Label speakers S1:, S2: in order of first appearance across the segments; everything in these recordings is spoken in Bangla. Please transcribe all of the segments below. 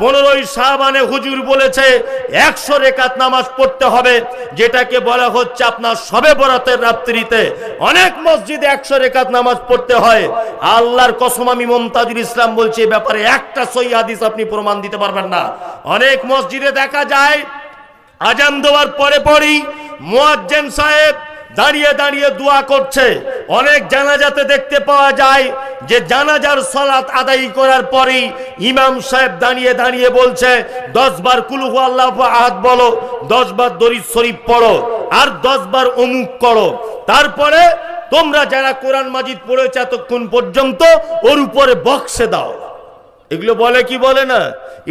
S1: পনেরোই সাহাবানে হুজুর বলেছে একশো রেখাত নামাজ পড়তে হবে যেটাকে বলা হচ্ছে আপনার সবে বরাতের রাত্রিতে অনেক মসজিদে একশো রেখাত নামাজ পড়তে হয় আল্লাহর কসম আমি মমতাজুল ইসলাম বলছি এ ব্যাপারে একটা সই হাদিস আপনি প্রমাণ দিতে পারবেন না অনেক মসজিদে দেখা যায় আজান দেওয়ার পরে পরই মোয়াজ্জেন সাহেব দাঁড়িয়ে দাঁড়িয়ে দোয়া করছে অনেক জানাজাতে দেখতে পাওয়া যায় যে জানাজার সলাত আদায়ী করার পরেই ইমাম সাহেব দাঁড়িয়ে দাঁড়িয়ে বলছে দশবার কুলুহু আল্লাহ আহাত বলো দশবার দরিদ শরীফ পড়ো আর দশবার অমুক করো তারপরে তোমরা যারা কোরআন মাজিদ পড়েছে এতক্ষণ পর্যন্ত ওর উপরে বক্সে দাও এগুলো বলে কি বলে না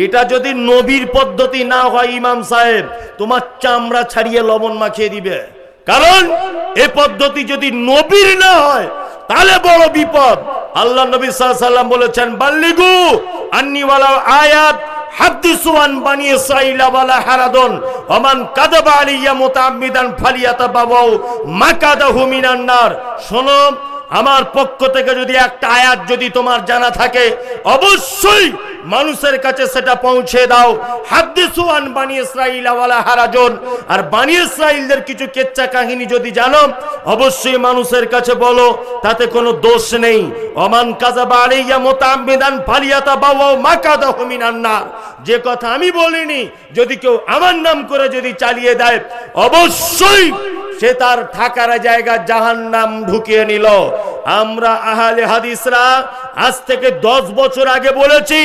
S1: এটা যদি নবীর পদ্ধতি না হয় ইমাম সাহেব তোমার চামড়া ছাড়িয়ে লবণ মাখিয়ে দিবে কারণ এ পদ্ধতি যদি নবীর না হয় তাহলে বড় বিপদ আল্লাহ নবী সাল্লাম বলেছেন বাল্লিগু আন্নিওয়ালা আয়াত হাদিসুয়ান বানিয়ে সাইলা আলিয়া হুমিনান্নার শোনো আমার পক্ষ থেকে যদি একটা আয়াত যদি তোমার জানা থাকে অবশ্যই মানুষের কাছে সেটা পৌঁছে দাও হাদিসুয়ান বানি ইসরাইল হারাজন আর বানি ইসরাইলদের কিছু কেচ্চা কাহিনী যদি জানো অবশ্যই মানুষের কাছে বলো তাতে কোনো দোষ নেই অমান কাজাবা আলাইয়া মোতাম্মিদান ফালিয়াতা বাবা মাকাদা না যে কথা আমি বলিনি যদি কেউ আমার নাম করে যদি চালিয়ে দেয় অবশ্যই সে তার থাকার জায়গা জাহান নাম ঢুকিয়ে নিল আমরা আহালে হাদিসরা আজ থেকে দশ বছর আগে বলেছি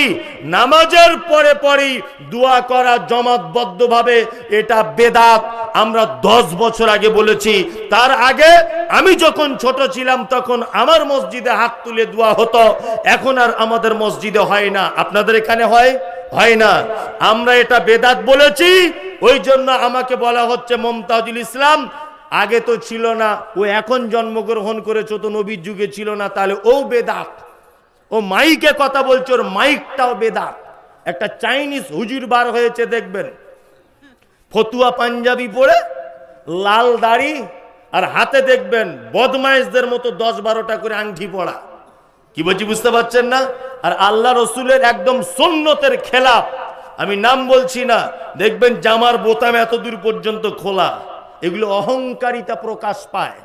S1: নামাজের পরে পরই দোয়া করা জমাতবদ্ধভাবে এটা বেদাত আমরা দশ বছর আগে বলেছি তার আগে আমি যখন ছোট ছিলাম তখন আমার মসজিদে হাত তুলে দোয়া হতো এখন আর আমাদের মসজিদে হয় না আপনাদের এখানে হয় হয় না আমরা এটা বেদাত বলেছি ওই জন্য আমাকে বলা হচ্ছে মমতাজুল ইসলাম আগে তো ছিল না ও এখন জন্মগ্রহণ করেছো তো নবীর যুগে ছিল না তাহলে ও বেদাত ও মাইকে কথা বলছে ওর মাইকটাও বেদাত একটা চাইনিজ হুজুর বার হয়েছে দেখবেন ফতুয়া পাঞ্জাবি পরে লাল দাড়ি আর হাতে দেখবেন বদমাইশদের মতো দশ বারোটা করে আংটি পড়া কি বলছি বুঝতে পারছেন না আর আল্লাহ রসুলের একদম সন্ন্যতের খেলাফ আমি নাম বলছি না দেখবেন জামার বোতাম এত দূর পর্যন্ত খোলা এগুলো অহংকারিতা প্রকাশ পায়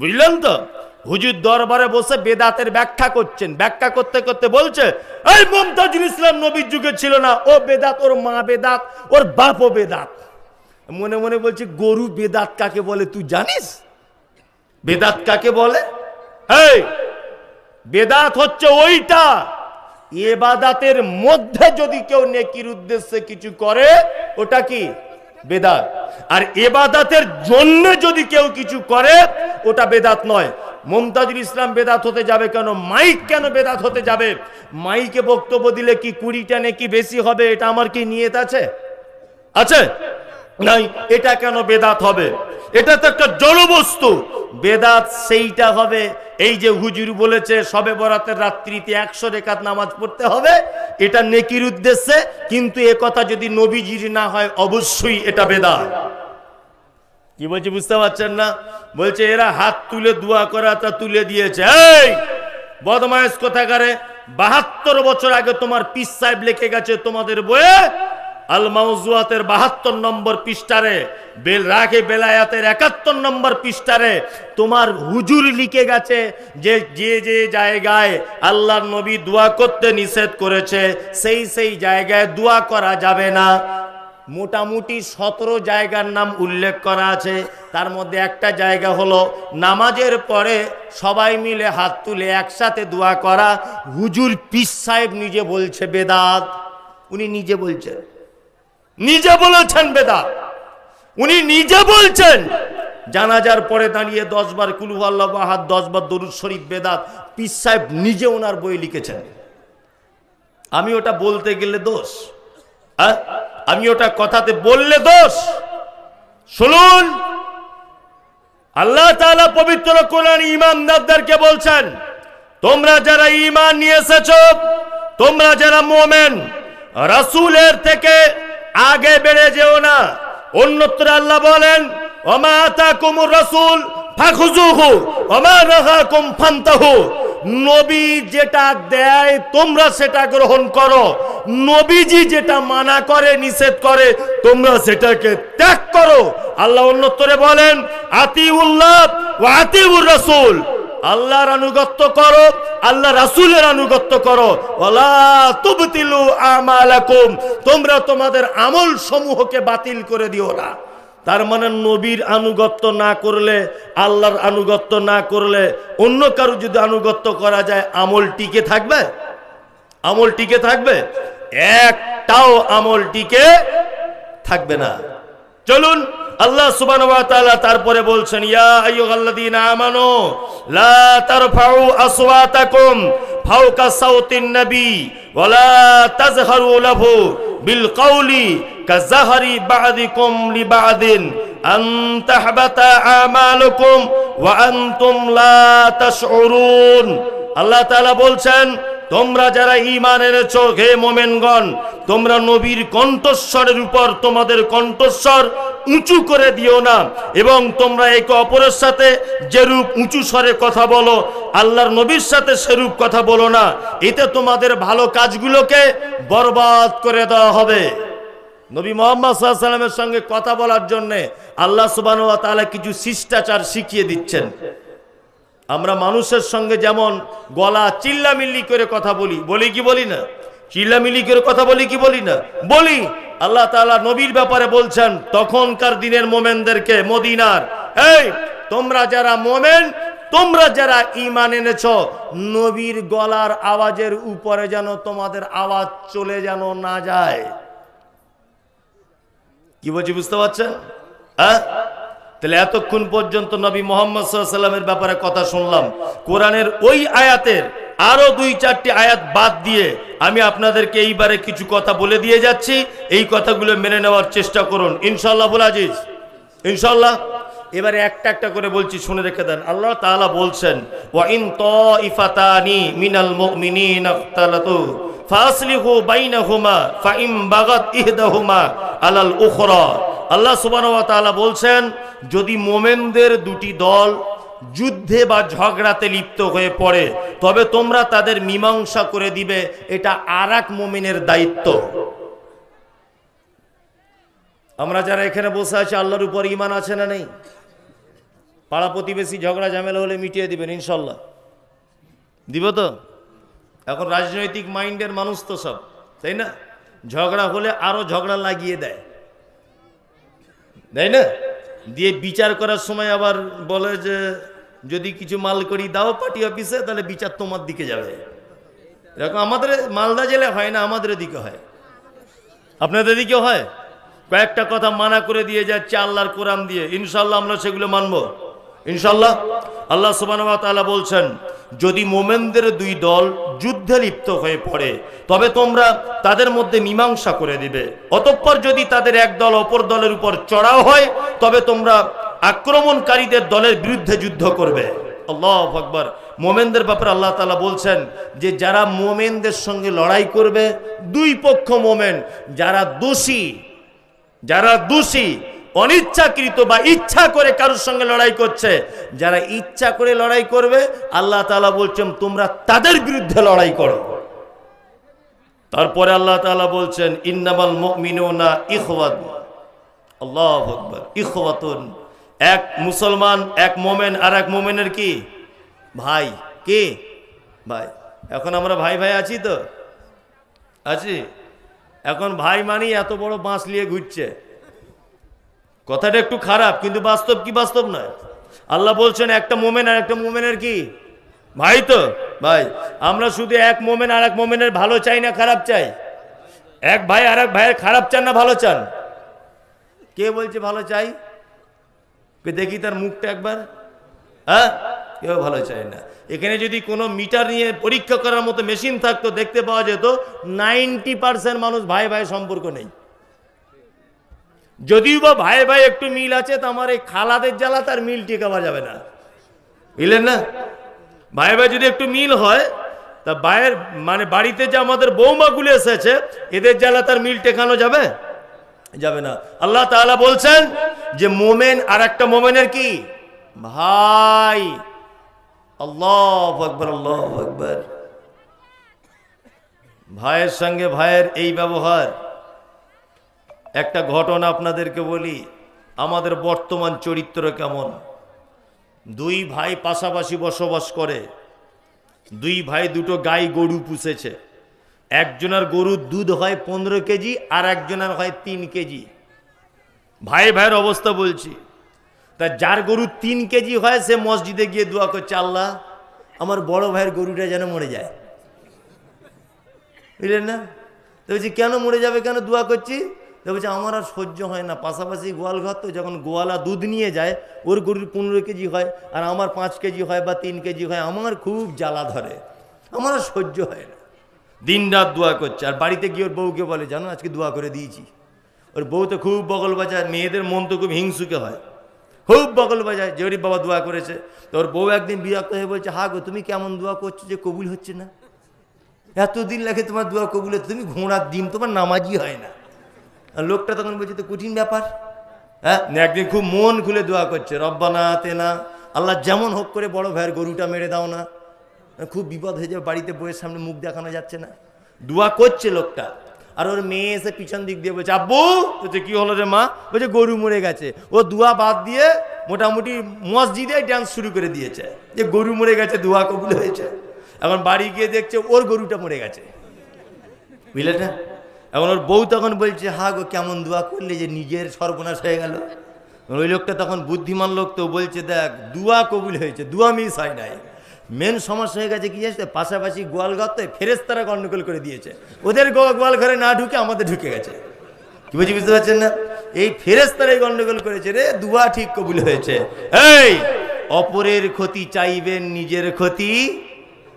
S1: বুঝলেন তো হুজুর দরবারে বসে বেদাতের ব্যাখ্যা করছেন ব্যাখ্যা করতে করতে বলছে এই মমতাজ ইসলাম নবীর যুগে ছিল না ও বেদাত ওর মা বেদাত ওর বাপ ও বেদাত মনে মনে বলছি গরু বেদাত কাকে বলে তুই জানিস বেদাত কাকে বলে বেদাত হচ্ছে ওইটা এবাদাতের মধ্যে যদি কেউ নেকির উদ্দেশ্যে কিছু করে ওটা কি বেদাত আর এবাদাতের জন্য যদি কেউ কিছু করে ওটা বেদাত নয় মমতাজুল ইসলাম বেদাত হতে যাবে কেন মাইক কেন বেদাত হতে যাবে মাইকে বক্তব্য দিলে কি কুড়িটা নাকি বেশি হবে এটা আমার কি নিয়ত আছে আছে নাই এটা কেন বেদাত হবে এটা তো একটা জলবস্তু বেদাত সেইটা হবে এই যে হুজুর বলেছে সবে বরাতের রাত্রিতে একশো রেখাত নামাজ পড়তে হবে এটা নেকির উদ্দেশ্যে কিন্তু এ কথা যদি নবীজির না হয় অবশ্যই এটা বেদা কি বলছি বুঝতে পারছেন না বলছে এরা হাত তুলে দোয়া করা তা তুলে দিয়েছে এই বদমায়েস কোথাকারে বাহাত্তর বছর আগে তোমার পিস সাহেব লেখে গেছে তোমাদের বইয়ে আল মাউজুয়াতের বাহাত্তর নম্বর পৃষ্ঠারে বেল রাখে বেলায়াতের একাত্তর নম্বর পৃষ্ঠারে তোমার হুজুর লিখে গেছে যে যে যে জায়গায় আল্লাহর নবী দোয়া করতে নিষেধ করেছে সেই সেই জায়গায় দোয়া করা যাবে না মোটামুটি সতেরো জায়গার নাম উল্লেখ করা আছে তার মধ্যে একটা জায়গা হলো নামাজের পরে সবাই মিলে হাত তুলে একসাথে দোয়া করা হুজুর পিস সাহেব নিজে বলছে বেদাত উনি নিজে বলছে নিজে বলেছেন বেদাত উনি নিজে বলছেন জানাজার পরে দাঁড়িয়ে দশবার কুলু আল্লাহ দশবার দরুদ শরীফ বেদাত পিস সাহেব নিজে ওনার বই লিখেছেন আমি ওটা বলতে গেলে দোষ আমি ওটা কথাতে বললে দোষ শুনুন আল্লাহ তাআলা পবিত্র কোরআন ইমানদারদেরকে বলছেন তোমরা যারা ইমান নিয়ে এসেছ তোমরা যারা মোমেন রাসূলের থেকে আগে বেড়ে যেও না অন্যত্র আল্লাহ বলেন অমাতা কুমুর রসুল ফাখুজুহু অমা রাহা কুম ফান্তাহু নবী যেটা দেয় তোমরা সেটা গ্রহণ করো নবীজি যেটা মানা করে নিষেধ করে তোমরা সেটাকে ত্যাগ করো আল্লাহ অন্যত্তরে বলেন আতিউল্লাহ ও আতিউর রসুল আল্লাহর আনুগত্য করো আল্লাহ রাসুলের আনুগত্য করো তুবতিলু তোমরা তোমাদের আমল সমূহকে বাতিল করে দিও না তার মানে নবীর আনুগত্য না করলে আল্লাহর আনুগত্য না করলে অন্য কারো যদি আনুগত্য করা যায় আমল টিকে থাকবে আমল টিকে থাকবে একটাও আমল টিকে থাকবে না চলুন আল্লাহ সুবান তারপরে বলছেন ইয়া আইয়ুহাল্লাদিন আমানো লা তারফাউ আসওয়াতাকুম ফাওকা সাউতিন নবী ওয়ালা তাজহারু লাহু বিল কাউলি কাজাহরি বাদিকুম লিবাদিন আন তাহবাতা আমালুকুম ওয়া আনতুম লা তাশউরুন আল্লাহ তাআলা বলছেন তোমরা যারা ইমানের চোখে হে মোমেনগণ তোমরা নবীর কণ্ঠস্বরের উপর তোমাদের কণ্ঠস্বর উঁচু করে দিও না এবং তোমরা একে অপরের সাথে যেরূপ উঁচু স্বরে কথা বলো আল্লাহর নবীর সাথে সেরূপ কথা বলো না এতে তোমাদের ভালো কাজগুলোকে বরবাদ করে দেওয়া হবে নবী মোহাম্মদ সাল্লামের সঙ্গে কথা বলার জন্যে আল্লাহ সুবাহ তালা কিছু শিষ্টাচার শিখিয়ে দিচ্ছেন আমরা মানুষের সঙ্গে যেমন গলা চিল্লামিল্লি করে কথা বলি বলি কি বলি না চিল্লামিল্লি করে কথা বলি কি বলি না বলি আল্লাহ তালা নবীর ব্যাপারে বলছেন তখনকার দিনের মোমেনদেরকে মদিনার এই তোমরা যারা মোমেন তোমরা যারা ইমান এনেছ নবীর গলার আওয়াজের উপরে যেন তোমাদের আওয়াজ চলে যেন না যায় কি বলছি বুঝতে পারছেন হ্যাঁ তাহলে এতক্ষণ পর্যন্ত নবী মোহাম্মদ সাল্লামের ব্যাপারে কথা শুনলাম কোরআনের ওই আয়াতের আরো দুই চারটি আয়াত বাদ দিয়ে আমি আপনাদেরকে এইবারে কিছু কথা বলে দিয়ে যাচ্ছি এই কথাগুলো মেনে নেওয়ার চেষ্টা করুন ইনশাল্লাহ বলে ইনশাল্লাহ এবারে একটা একটা করে বলছি শুনে রেখে দেন আল্লাহ তাআলা বলছেন ওয়া ইন মিনাল ফাসলিহু বাইনাহুমা ফাইম বাগাত ইহদাহুমা আলাল উখরা আল্লাহ সুবানওয়াতালা বলছেন যদি মোমেনদের দুটি দল যুদ্ধে বা ঝগড়াতে লিপ্ত হয়ে পড়ে তবে তোমরা তাদের মীমাংসা করে দিবে এটা আর এক মোমেনের দায়িত্ব আমরা যারা এখানে বসে আছি আল্লাহর উপর ইমান আছে না নেই পাড়া প্রতিবেশী ঝগড়া ঝামেলা হলে মিটিয়ে দিবেন ইনশাল্লাহ দিব তো এখন রাজনৈতিক মাইন্ডের মানুষ তো সব তাই না ঝগড়া হলে আরও ঝগড়া লাগিয়ে দেয় তাই না দিয়ে বিচার করার সময় আবার বলে যে যদি কিছু মাল করি দাও পার্টি অফিসে তাহলে বিচার তোমার দিকে যাবে এরকম আমাদের মালদা জেলে হয় না আমাদের দিকে হয় আপনাদের দিকে হয় কয়েকটা কথা মানা করে দিয়ে যাচ্ছে আল্লাহর কোরআন দিয়ে ইনশাল্লাহ আমরা সেগুলো মানবো ইনশাল্লাহ আল্লাহ সুবান বলছেন যদি মোমেনদের দুই দল যুদ্ধে লিপ্ত হয়ে পড়ে তবে তোমরা তাদের মধ্যে মীমাংসা করে দিবে অতঃপর যদি তাদের এক দল অপর দলের উপর চড়াও হয় তবে তোমরা আক্রমণকারীদের দলের বিরুদ্ধে যুদ্ধ করবে আল্লাহ আকবর মোমেনদের ব্যাপারে আল্লাহ তালা বলছেন যে যারা মোমেনদের সঙ্গে লড়াই করবে দুই পক্ষ মোমেন যারা দোষী যারা দোষী অনিচ্ছাকৃত বা ইচ্ছা করে কারোর সঙ্গে লড়াই করছে যারা ইচ্ছা করে লড়াই করবে আল্লাহ তালা বলছেন তোমরা তাদের বিরুদ্ধে লড়াই করো তারপরে আল্লাহ তালা বলছেন ইন্নামাল মিনা ইহবাদ আল্লাহ আকবর এক মুসলমান এক মোমেন আর এক মোমেনের কি ভাই কে ভাই এখন আমরা ভাই ভাই আছি তো আছি এখন ভাই মানি এত বড় বাঁশ নিয়ে ঘুরছে কথাটা একটু খারাপ কিন্তু বাস্তব কি বাস্তব নয় আল্লাহ বলছেন একটা মোমেন আর একটা মোমেনের কি ভাই তো ভাই আমরা শুধু এক মোমেন আর এক মোমেনের ভালো চাই না খারাপ চাই এক ভাই আর এক ভাইয়ের খারাপ চান না ভালো চান কে বলছে ভালো চাই দেখি তার মুখটা একবার হ্যাঁ কেউ ভালো চায় না এখানে যদি কোনো মিটার নিয়ে পরীক্ষা করার মতো মেশিন থাকতো দেখতে পাওয়া যেত নাইনটি পার্সেন্ট মানুষ ভাই ভাই সম্পর্ক নেই যদিও বা ভাই ভাই একটু মিল আছে তো আমার এই খালাদের জ্বালা তার মিল টেকাবা যাবে না বুঝলেন না ভাই ভাই যদি একটু মিল হয় তা ভাইয়ের মানে বাড়িতে যে আমাদের বৌমাগুলো এসেছে এদের জ্বালা তার মিল টেকানো যাবে যাবে না আল্লাহ তাআলা বলছেন যে মোমেন আর একটা মোমেনের কি ভাই আল্লাহ আকবর আল্লাহ আকবর ভাইয়ের সঙ্গে ভাইয়ের এই ব্যবহার একটা ঘটনা আপনাদেরকে বলি আমাদের বর্তমান চরিত্র কেমন দুই ভাই পাশাপাশি বসবাস করে দুই ভাই দুটো গাই গরু পুষেছে একজনের গরুর দুধ হয় পনেরো কেজি আর একজনের হয় তিন কেজি ভাই ভাইয়ের অবস্থা বলছি তা যার গরু তিন কেজি হয় সে মসজিদে গিয়ে দোয়া করছে আল্লাহ আমার বড় ভাইয়ের গরুটা যেন মরে যায় বুঝলেন না তো বলছি কেন মরে যাবে কেন দোয়া করছি বলছে আমার আর সহ্য হয় না পাশাপাশি গোয়াল ঘর তো যখন গোয়ালা দুধ নিয়ে যায় ওর গরুর পনেরো কেজি হয় আর আমার পাঁচ কেজি হয় বা তিন কেজি হয় আমার খুব জ্বালা ধরে আমার আর সহ্য হয় না দিন রাত দোয়া করছে আর বাড়িতে গিয়ে ওর বউকে বলে জানো আজকে দোয়া করে দিয়েছি ওর বউ তো খুব বগল বাজায় মেয়েদের মন তো খুব হিংসুকে হয় খুব বগল বাজায় যে ওর বাবা দোয়া করেছে তো ওর বউ একদিন বিরক্ত হয়ে বলছে হা গো তুমি কেমন দোয়া করছো যে কবুল হচ্ছে না এতদিন লাগে তোমার দোয়া কবুল তুমি ঘোড়ার দিন তোমার নামাজই হয় না লোকটা তখন বলছে তো কঠিন ব্যাপার হ্যাঁ একদিন খুব মন খুলে দোয়া করছে রব্বানা তেনা আল্লাহ যেমন হোক করে বড় ভাইয়ের গরুটা মেরে দাও না খুব বিপদ হয়ে যাবে বাড়িতে বইয়ের সামনে মুখ দেখানো যাচ্ছে না দোয়া করছে লোকটা আর ওর মেয়ে এসে পিছন দিক দিয়ে বলছে আব্বু বলছে কি হলো রে মা বলছে গরু মরে গেছে ও দোয়া বাদ দিয়ে মোটামুটি মসজিদে ডান্স শুরু করে দিয়েছে যে গরু মরে গেছে দোয়া কবুল হয়েছে এখন বাড়ি গিয়ে দেখছে ওর গরুটা মরে গেছে বুঝলে না এখন ওর বউ তখন বলছে হা গো কেমন দোয়া করলে যে নিজের সর্বনাশ হয়ে গেল ওই লোকটা তখন বুদ্ধিমান লোক তো বলছে দেখ দুয়া কবুল হয়েছে দুয়া মিস হয় নাই মেন সমস্যা হয়ে গেছে কি জানিস পাশাপাশি গোয়াল ফেরেস তারা গণ্ডগোল করে দিয়েছে ওদের গোয়াল ঘরে না ঢুকে আমাদের ঢুকে গেছে কি বলছি বুঝতে পারছেন না এই তারাই গণ্ডগোল করেছে রে দুয়া ঠিক কবুল হয়েছে এই অপরের ক্ষতি চাইবেন নিজের ক্ষতি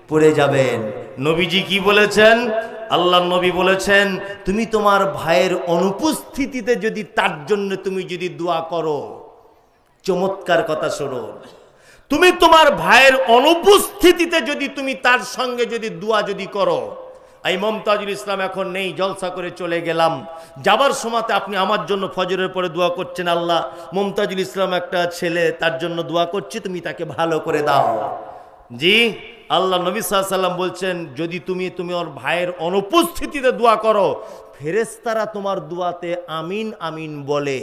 S1: পড়ে যাবেন নবীজি কি বলেছেন আল্লাহ নবী বলেছেন তুমি তোমার ভাইয়ের অনুপস্থিতিতে যদি তার জন্য তুমি যদি দোয়া করো চমৎকার কথা শোনো তুমি তোমার ভাইয়ের অনুপস্থিতিতে যদি তুমি তার সঙ্গে যদি দোয়া যদি করো এই মমতাজুল ইসলাম এখন নেই জলসা করে চলে গেলাম যাবার সময়তে আপনি আমার জন্য ফজরের পরে দোয়া করছেন আল্লাহ মমতাজুল ইসলাম একটা ছেলে তার জন্য দোয়া করছি তুমি তাকে ভালো করে দাও জি আল্লাহ নবী সাল্লাম বলছেন যদি তুমি তুমি ওর ভাইয়ের অনুপস্থিতিতে দোয়া করো ফেরেস্তারা তোমার দোয়াতে আমিন আমিন বলে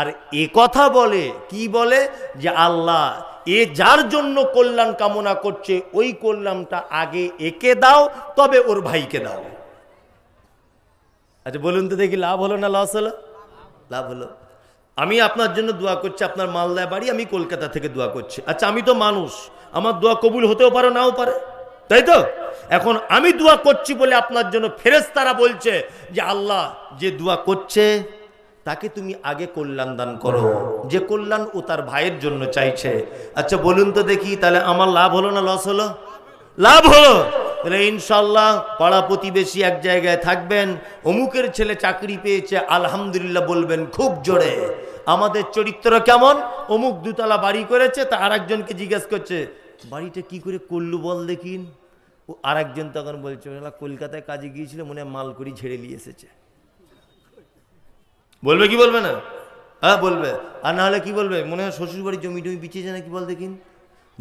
S1: আর এ কথা বলে কি বলে যে আল্লাহ এ যার জন্য কল্যাণ কামনা করছে ওই কল্যাণটা আগে একে দাও তবে ওর ভাইকে দাও আচ্ছা বলুন তো দেখি লাভ হলো না লস হলো লাভ হলো আমি আপনার জন্য দোয়া করছি আপনার মালদায় বাড়ি আমি কলকাতা থেকে দোয়া করছি আচ্ছা আমি তো মানুষ আমার দোয়া কবুল হতেও পারে নাও পারে তাই তো এখন আমি দোয়া করছি বলে আপনার জন্য ফেরেস তারা বলছে যে আল্লাহ যে দোয়া করছে তাকে তুমি আগে কল্যাণ দান করো যে কল্যাণ ও তার ভাইয়ের জন্য চাইছে আচ্ছা বলুন তো দেখি তাহলে আমার লাভ হলো না লস হলো লাভ হলো তাহলে ইনশাল্লাহ পাড়া প্রতিবেশী এক জায়গায় থাকবেন অমুকের ছেলে চাকরি পেয়েছে আলহামদুলিল্লাহ বলবেন খুব জোরে আমাদের চরিত্র কেমন অমুক দুতলা বাড়ি করেছে তা আর একজনকে জিজ্ঞেস করছে বাড়িটা কি করে করলু বল দেখিন ও আর একজন তখন বলছে কলকাতায় কাজে গিয়েছিল মনে হয় করি ঝেড়ে নিয়ে এসেছে বলবে কি বলবে না হ্যাঁ বলবে আর নাহলে কি বলবে মনে হয় শ্বশুরবাড়ি জমি টমি বিছিয়েছে নাকি বল দেখিন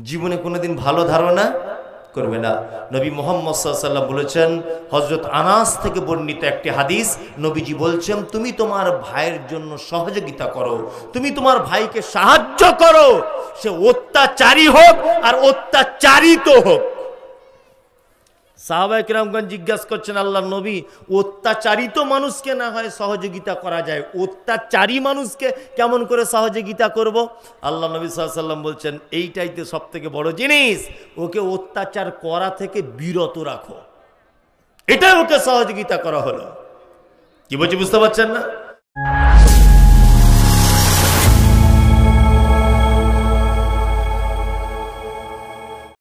S1: জীবনে কোনোদিন ভালো ধারণা করবে না নবী মোহাম্মদ সাল্লাম বলেছেন হজরত আনাস থেকে বর্ণিত একটি হাদিস নবীজি বলছেন তুমি তোমার ভাইয়ের জন্য সহযোগিতা করো তুমি তোমার ভাইকে সাহায্য করো সে অত্যাচারী হোক আর অত্যাচারিত হোক সাহাবাইকরামগঞ্জ জিজ্ঞাসা করছেন আল্লাহ নবী অত্যাচারিত মানুষকে না হয় সহযোগিতা করা যায় অত্যাচারী মানুষকে কেমন করে সহযোগিতা করব। আল্লাহ নবী সাল্লাম বলছেন এইটাই তো সব থেকে বড় জিনিস ওকে অত্যাচার করা থেকে বিরত রাখো এটাই ওকে সহযোগিতা করা হলো কি বলছি বুঝতে পারছেন না